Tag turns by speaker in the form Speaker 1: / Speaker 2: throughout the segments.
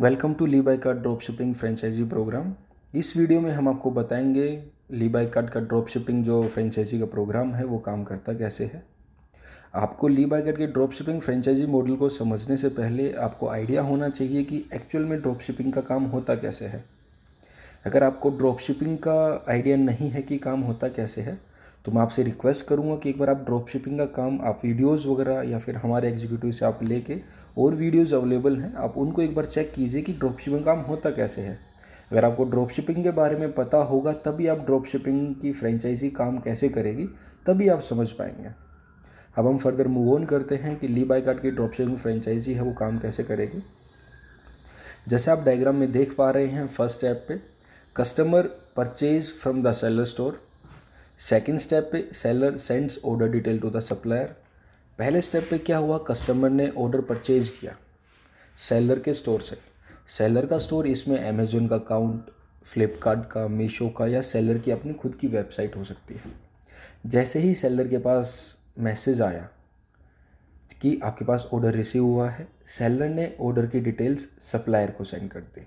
Speaker 1: welcome to Lee Buy Card drop shipping franchisee program इस video में हम आपको बताएंगे ली बाई कार्ड का ड्रॉप शिपिंग जो फ्रेंचाइजी का प्रोग्राम है वो काम करता कैसे है आपको ली बाई कार्ड के ड्रॉप शिपिंग फ्रेंचाइजी मॉडल को समझने से पहले आपको आइडिया होना चाहिए कि एक्चुअल में ड्रॉप शिपिंग का काम होता कैसे है अगर आपको ड्रॉप शिपिंग का आइडिया नहीं है कि काम होता कैसे है तो मैं आपसे रिक्वेस्ट करूँगा कि एक बार आप ड्रॉप शिपिंग का काम आप वीडियोस वगैरह या फिर हमारे एग्जीक्यूटिव से आप लेके और वीडियोस अवेलेबल हैं आप उनको एक बार चेक कीजिए कि ड्रॉप शिपिंग काम होता कैसे है अगर आपको ड्रॉप शिपिंग के बारे में पता होगा तभी आप ड्रॉप शिपिंग की फ्रेंचाइजी काम कैसे करेगी तभी आप समझ पाएंगे अब हम फर्दर मूव ऑन करते हैं कि ली बाई कार्ड की ड्रॉप शिपिंग फ्रेंचाइजी है वो काम कैसे करेगी जैसे आप डायग्राम में देख पा रहे हैं फर्स्ट ऐप पे customer purchase from the seller store second step पे seller sends order detail to the supplier पहले स्टेप पे क्या हुआ कस्टमर ने ऑर्डर परचेज किया सेलर के स्टोर से सेलर का स्टोर इसमें अमेजोन का अकाउंट फ्लिपकार्ट का मीशो का या सेलर की अपनी खुद की वेबसाइट हो सकती है जैसे ही सेलर के पास मैसेज आया कि आपके पास ऑर्डर रिसीव हुआ है सेलर ने ऑर्डर की डिटेल्स सप्लायर को सेंड कर दी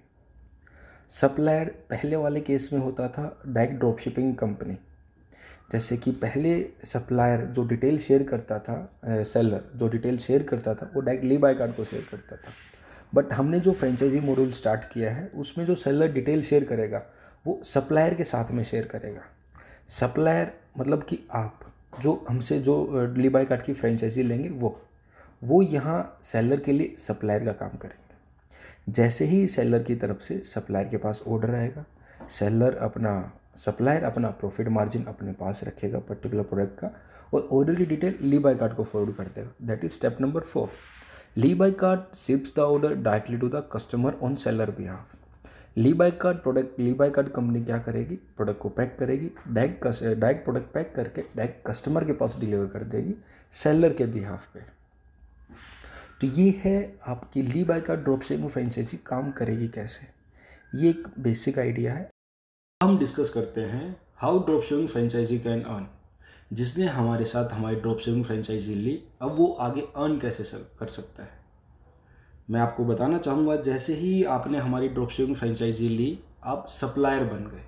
Speaker 1: सप्लायर पहले वाले केस में होता था डायरेक्ट ड्रॉप शिपिंग कंपनी जैसे कि पहले सप्लायर जो डिटेल शेयर करता था सेलर जो डिटेल शेयर करता था वो डायरेक्ट ली बाय कार्ड को शेयर करता था बट हमने जो फ्रेंचाइजी मॉडल स्टार्ट किया है उसमें जो सेलर डिटेल शेयर करेगा वो सप्लायर के साथ में शेयर करेगा सप्लायर मतलब कि आप जो हमसे जो ली बाय कार्ड की फ्रेंचाइजी लेंगे वो वो यहाँ सेलर के लिए सप्लायर का काम करेंगे जैसे ही सेलर की तरफ से सप्लायर के पास ऑर्डर आएगा सेलर अपना सप्लायर अपना प्रॉफिट मार्जिन अपने पास रखेगा पर्टिकुलर प्रोडक्ट का और ऑर्डर की डिटेल ली बाई कार्ड को फॉरवर्ड कर देगा that is step number four Lee Buy Card ships the order directly to the customer on seller behalf Lee Buy Card product Lee Buy Card company क्या करेगी product को pack करेगी direct direct product pack करके direct customer के पास deliver कर देगी seller के behalf पे तो ये है आपकी Lee Buy Card drop shipping franchisee काम करेगी कैसे ये एक बेसिक आइडिया है हम डिस्कस करते हैं how drop shipping franchisee can earn जिसने हमारे साथ हमारी ड्रॉप शेविंग फ्रेंचाइजी ली अब वो आगे अर्न कैसे कर सकता है मैं आपको बताना चाहूँगा जैसे ही आपने हमारी ड्रॉप शेविंग फ्रेंचाइजी ली आप सप्लायर बन गए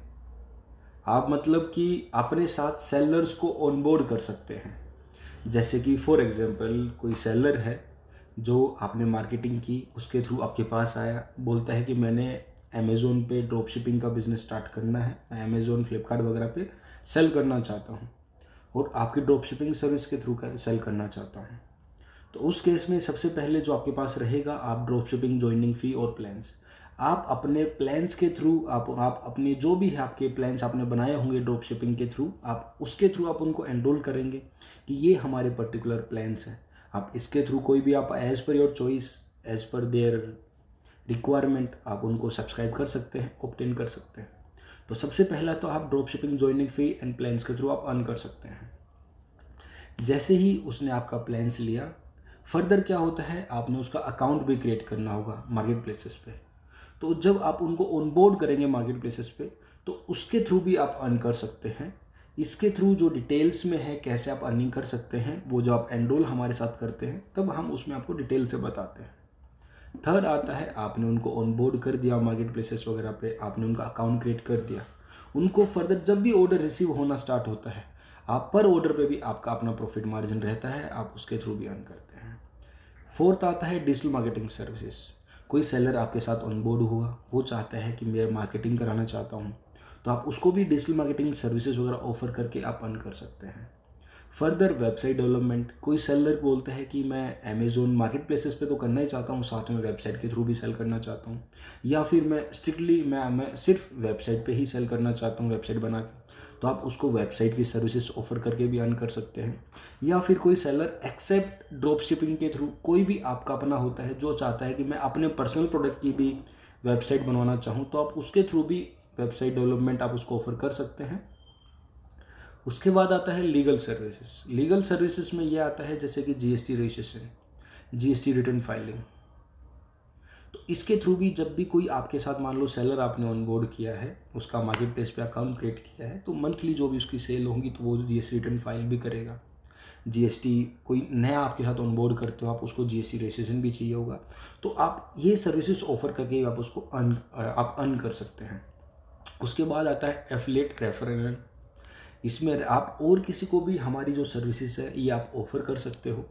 Speaker 1: आप मतलब कि अपने साथ सेलर्स को ऑनबोर्ड कर सकते हैं जैसे कि फॉर एग्जांपल कोई सेलर है जो आपने मार्केटिंग की उसके थ्रू आपके पास आया बोलता है कि मैंने अमेज़ोन पे ड्रॉप शिपिंग का बिज़नेस स्टार्ट करना है मैं अमेज़ोन फ्लिपकार्ट वगैरह पे सेल करना चाहता हूँ और आपकी ड्रॉप शिपिंग सर्विस के थ्रू कर, सेल करना चाहता हूँ तो उस केस में सबसे पहले जो आपके पास रहेगा आप ड्रॉप शिपिंग ज्वाइनिंग फ़ी और प्लान्स आप अपने प्लान्स के थ्रू आप आप अपने जो भी है आपके प्लान्स आपने बनाए होंगे ड्रॉप शिपिंग के थ्रू आप उसके थ्रू आप उनको एनरोल करेंगे कि ये हमारे पर्टिकुलर प्लान्स हैं आप इसके थ्रू कोई भी आप as per your choice as per their requirement आप उनको सब्सक्राइब कर सकते हैं ऑप्टेन कर सकते हैं तो सबसे पहला तो आप drop shipping joining fee and plans के थ्रू आप अर्न कर सकते हैं जैसे ही उसने आपका प्लान्स लिया फर्दर क्या होता है आपने उसका अकाउंट भी क्रिएट करना होगा मार्केट प्लेसेस पे तो जब आप उनको ऑनबोर्ड करेंगे मार्केट प्लेसेस पे तो उसके थ्रू भी आप अर्न कर सकते हैं इसके थ्रू जो डिटेल्स में है कैसे आप अर्निंग कर सकते हैं वो जो आप एनरोल हमारे साथ करते हैं तब हम उसमें आपको डिटेल से बताते हैं थर्ड आता है आपने उनको ऑनबोर्ड कर दिया मार्केट प्लेसेस वगैरह पे आपने उनका अकाउंट क्रिएट कर दिया उनको फर्दर जब भी ऑर्डर रिसीव होना स्टार्ट होता है आप पर ऑर्डर पे भी आपका अपना प्रॉफिट मार्जिन रहता है आप उसके थ्रू भी अर्न करते हैं फोर्थ आता है डिजिटल मार्केटिंग सर्विसेज कोई सेलर आपके साथ ऑनबोर्ड हुआ वो चाहता है कि मैं मार्केटिंग कराना चाहता हूँ तो आप उसको भी डिजिटल मार्केटिंग सर्विसेज वगैरह ऑफर करके आप अर्न कर सकते हैं फर्दर वेबसाइट डेवलपमेंट कोई सेलर बोलता है कि मैं अमेज़ोन मार्केट प्लेसेस पर तो करना ही चाहता हूँ साथ में वेबसाइट के थ्रू भी सेल करना चाहता हूँ या फिर मैं स्ट्रिक्टली मैं मैं सिर्फ वेबसाइट पे ही सेल करना चाहता हूँ वेबसाइट बना के तो आप उसको वेबसाइट की सर्विसेज ऑफर करके भी अर्न कर सकते हैं या फिर कोई सेलर एक्सेप्ट ड्रॉप शिपिंग के थ्रू कोई भी आपका अपना होता है जो चाहता है कि मैं अपने पर्सनल प्रोडक्ट की भी वेबसाइट बनवाना चाहूँ तो आप उसके थ्रू भी वेबसाइट डेवलपमेंट आप उसको ऑफर कर सकते हैं उसके बाद आता है लीगल सर्विसेज लीगल सर्विसेज में यह आता है जैसे कि GST registration GST return filing तो इसके थ्रू भी जब भी कोई आपके साथ मान लो सेलर आपने ऑनबोर्ड किया है उसका मार्केट प्लेस पर अकाउंट क्रिएट किया है तो मंथली जो भी उसकी सेल होगी तो वो जीएसटी रिटर्न फाइल भी करेगा जी कोई नया आपके साथ ऑनबोर्ड करते हो आप उसको जी एस रजिस्ट्रेशन भी चाहिए होगा तो आप ये सर्विसेज ऑफर करके आप उसको अर्न आप अर्न कर सकते हैं उसके बाद आता है एफिलेट रेफरल इसमें आप और किसी को भी हमारी जो सर्विसेज है ये आप ऑफ़र कर सकते हो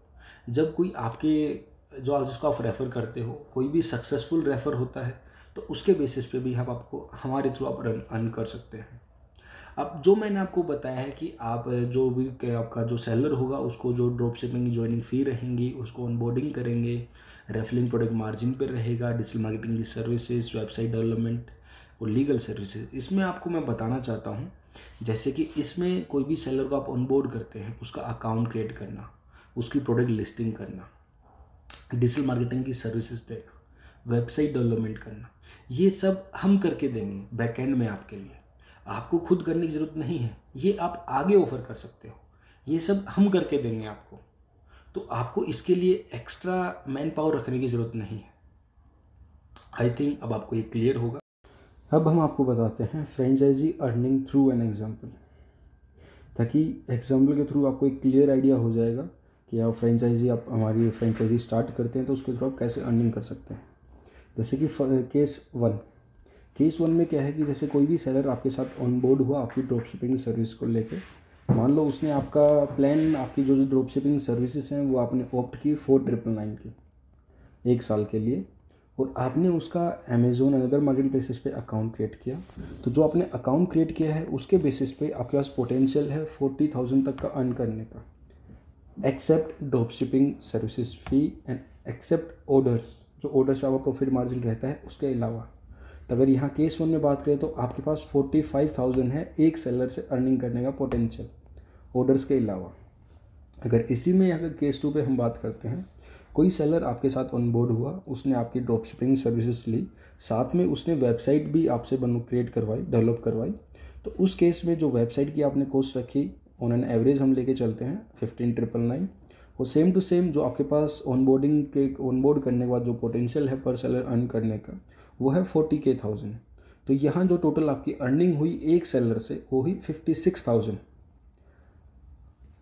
Speaker 1: जब कोई आपके जो आप जिसको आप रेफ़र करते हो कोई भी सक्सेसफुल रेफ़र होता है तो उसके बेसिस पे भी आप आपको हमारे थ्रू आप रन अर्न कर सकते हैं अब जो मैंने आपको बताया है कि आप जो भी आपका जो सेलर होगा उसको जो ड्रॉप शिपिंग ज्वाइनिंग फ़ी रहेंगी उसको ऑनबोर्डिंग करेंगे रेफलिंग प्रोडक्ट मार्जिन पर रहेगा डिजिटल मार्केटिंग की सर्विसेज वेबसाइट डेवलपमेंट और लीगल सर्विसेज इसमें आपको मैं बताना चाहता हूँ जैसे कि इसमें कोई भी सेलर को आप ऑनबोर्ड करते हैं उसका अकाउंट क्रिएट करना उसकी प्रोडक्ट लिस्टिंग करना डिजिटल मार्केटिंग की सर्विसेज देना वेबसाइट डेवलपमेंट करना ये सब हम करके देंगे बैकएंड में आपके लिए आपको खुद करने की ज़रूरत नहीं है ये आप आगे ऑफर कर सकते हो ये सब हम करके देंगे आपको तो आपको इसके लिए एक्स्ट्रा मैन पावर रखने की ज़रूरत नहीं है आई थिंक अब आपको ये क्लियर होगा अब हम आपको बताते हैं franchisee earning through an example ताकि एग्जाम्पल के थ्रू आपको एक क्लियर आइडिया हो जाएगा कि आप फ्रेंचाइजी आप हमारी फ्रेंचाइजी स्टार्ट करते हैं तो उसके थ्रू आप कैसे अर्निंग कर सकते हैं जैसे कि केस वन केस वन में क्या है कि जैसे कोई भी सेलर आपके साथ ऑन बोर्ड हुआ आपकी ड्रॉप शिपिंग सर्विस को लेके मान लो उसने आपका प्लान आपकी जो जो ड्रॉप शिपिंग सर्विसेज हैं वो आपने ऑप्ट की फोर ट्रिपल नाइन की एक साल के लिए और आपने उसका अमेज़ोन अदर मार्केट प्लेसेस पे अकाउंट क्रिएट किया तो जो आपने अकाउंट क्रिएट किया है उसके बेसिस पे आपके पास पोटेंशियल है फोर्टी थाउजेंड तक का अर्न करने का accept drop shipping services fee and accept orders जो ऑर्डर्स आपका प्रॉफिट मार्जिन रहता है उसके अलावा तो अगर यहाँ केस वन में बात करें तो आपके पास फोर्टी फाइव थाउजेंड है एक सेलर से अर्निंग करने का पोटेंशियल ऑर्डर्स के अलावा अगर इसी में अगर केस टू पे हम बात करते हैं कोई सेलर आपके साथ ऑनबोर्ड हुआ उसने आपकी ड्रॉप शिपिंग सर्विसेज ली साथ में उसने वेबसाइट भी आपसे बन क्रिएट करवाई डेवलप करवाई तो उस केस में जो वेबसाइट की आपने कॉस्ट रखी ऑन एन एवरेज हम लेके चलते हैं फिफ्टीन ट्रिपल नाइन और सेम टू सेम जो आपके पास ऑनबोर्डिंग के ऑनबोर्ड करने के बाद जो पोटेंशियल है पर सेलर अर्न करने का वो है फोर्टी के थाउजेंड तो यहाँ जो टोटल आपकी अर्निंग हुई एक सेलर से वो हुई फिफ्टी सिक्स थाउजेंड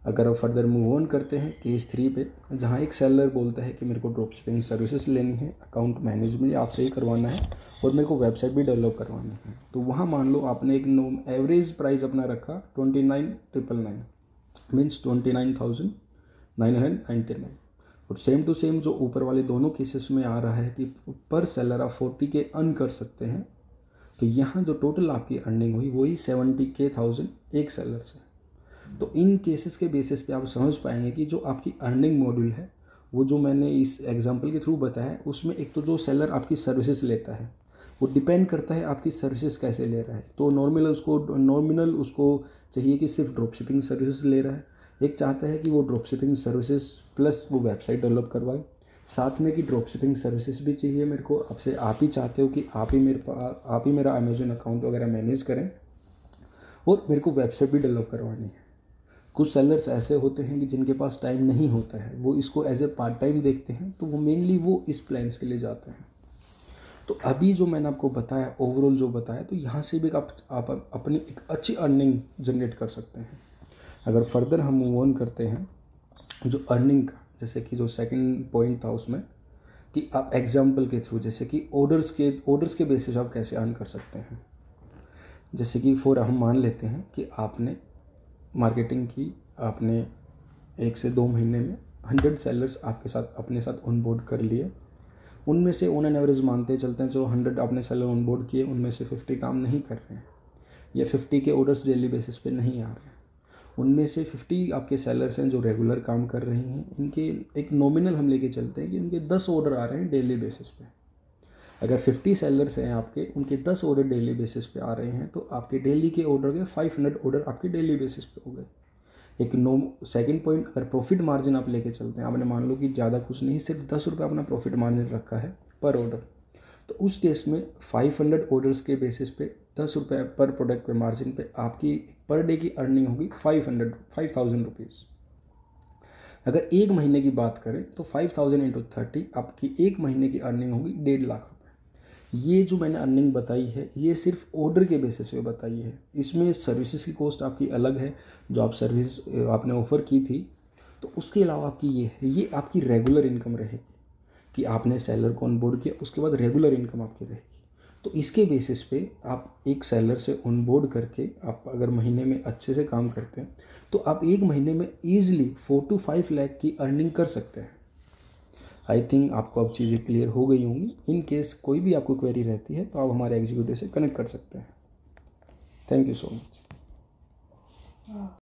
Speaker 1: अगर आप फर्दर मूव ऑन करते हैं केस थ्री पे जहाँ एक सेलर बोलता है कि मेरे को ड्रॉप शिपिंग सर्विसेज लेनी है अकाउंट मैनेजमेंट आपसे ही करवाना है और मेरे को वेबसाइट भी डेवलप करवानी है तो वहाँ मान लो आपने एक नो एवरेज प्राइस अपना रखा twenty nine triple nine means twenty nine thousand nine hundred ninety nine और सेम टू सेम जो ऊपर वाले दोनों केसेस में आ रहा है कि पर सेलर आप फोर्टी के अर्न कर सकते हैं तो यहाँ जो टोटल आपकी अर्निंग हुई वही सेवेंटी के थाउजेंड एक सेलर से तो इन केसेस के बेसिस पे आप समझ पाएंगे कि जो आपकी अर्निंग मॉड्यूल है वो जो मैंने इस एग्जाम्पल के थ्रू बताया है उसमें एक तो जो सेलर आपकी सर्विसेज लेता है वो डिपेंड करता है आपकी सर्विसेज कैसे ले रहा है तो नॉर्मल उसको नॉर्मिनल उसको चाहिए कि सिर्फ ड्रॉप शिपिंग सर्विसेज ले रहा है एक चाहता है कि वो ड्रॉप शिपिंग सर्विसेज प्लस वो वेबसाइट डेवलप करवाए साथ में कि ड्रॉप शिपिंग सर्विसेज भी चाहिए मेरे को आपसे आप ही चाहते हो कि आप ही मेरे आप ही मेरा अमेजोन अकाउंट वगैरह मैनेज करें और मेरे को वेबसाइट भी डेवलप करवानी है कुछ सेलर्स ऐसे होते हैं कि जिनके पास टाइम नहीं होता है वो इसको एज ए पार्ट टाइम देखते हैं तो वो मेनली वो इस प्लान्स के लिए जाते हैं तो अभी जो मैंने आपको बताया ओवरऑल जो बताया तो यहाँ से भी आप, आप अपनी एक अच्छी अर्निंग जनरेट कर सकते हैं अगर फर्दर हम मूव ऑन करते हैं जो अर्निंग का जैसे कि जो सेकंड पॉइंट था उसमें कि आप एग्जाम्पल के थ्रू जैसे कि ऑर्डर्स के ऑर्डर्स के बेसिस आप कैसे अर्न कर सकते हैं जैसे कि फोर हम मान लेते हैं कि आपने मार्केटिंग की आपने एक से दो महीने में हंड्रेड सेलर्स आपके साथ अपने साथ ऑनबोर्ड कर लिए उनमें से ऑन एन एवरेज मानते चलते हैं जो हंड्रेड आपने सेलर ऑनबोर्ड किए उनमें से फिफ्टी काम नहीं कर रहे हैं या फिफ्टी के ऑर्डर्स डेली बेसिस पे नहीं आ रहे हैं उनमें से फिफ्टी आपके सेलर्स हैं जो रेगुलर काम कर रहे हैं इनके एक नॉमिनल हम लेके चलते हैं कि उनके दस ऑर्डर आ रहे हैं डेली बेसिस पे अगर 50 सेलर्स हैं आपके उनके 10 ऑर्डर डेली बेसिस पे आ रहे हैं तो आपके डेली के ऑर्डर के 500 ऑर्डर आपके डेली बेसिस पे हो गए एक नो सेकेंड पॉइंट अगर प्रॉफिट मार्जिन आप लेके चलते हैं आपने मान लो कि ज़्यादा कुछ नहीं सिर्फ दस रुपये अपना प्रॉफिट मार्जिन रखा है पर ऑर्डर तो उस केस में 500 ऑर्डर्स के बेसिस पे दस रुपये पर प्रोडक्ट पे मार्जिन पे आपकी पर डे की अर्निंग होगी 500 थाउजेंड रुपीज़ अगर एक महीने की बात करें तो फाइव थाउजेंड इंटू थर्टी आपकी एक महीने की अर्निंग होगी डेढ़ लाख ये जो मैंने अर्निंग बताई है ये सिर्फ ऑर्डर के बेसिस पे बताई है इसमें सर्विसेज की कॉस्ट आपकी अलग है जो आप सर्विस आपने ऑफ़र की थी तो उसके अलावा आपकी ये है ये आपकी रेगुलर इनकम रहेगी कि आपने सैलर को ऑनबोर्ड किया उसके बाद रेगुलर इनकम आपकी रहेगी तो इसके बेसिस पे आप एक सैलर से ऑनबोर्ड करके आप अगर महीने में अच्छे से काम करते हैं तो आप एक महीने में easily four to five lakh की अर्निंग कर सकते हैं आई थिंक आपको अब चीज़ें क्लियर हो गई होंगी इन केस कोई भी आपको क्वेरी रहती है तो आप हमारे एग्जीक्यूटिव से कनेक्ट कर सकते हैं थैंक यू सो मच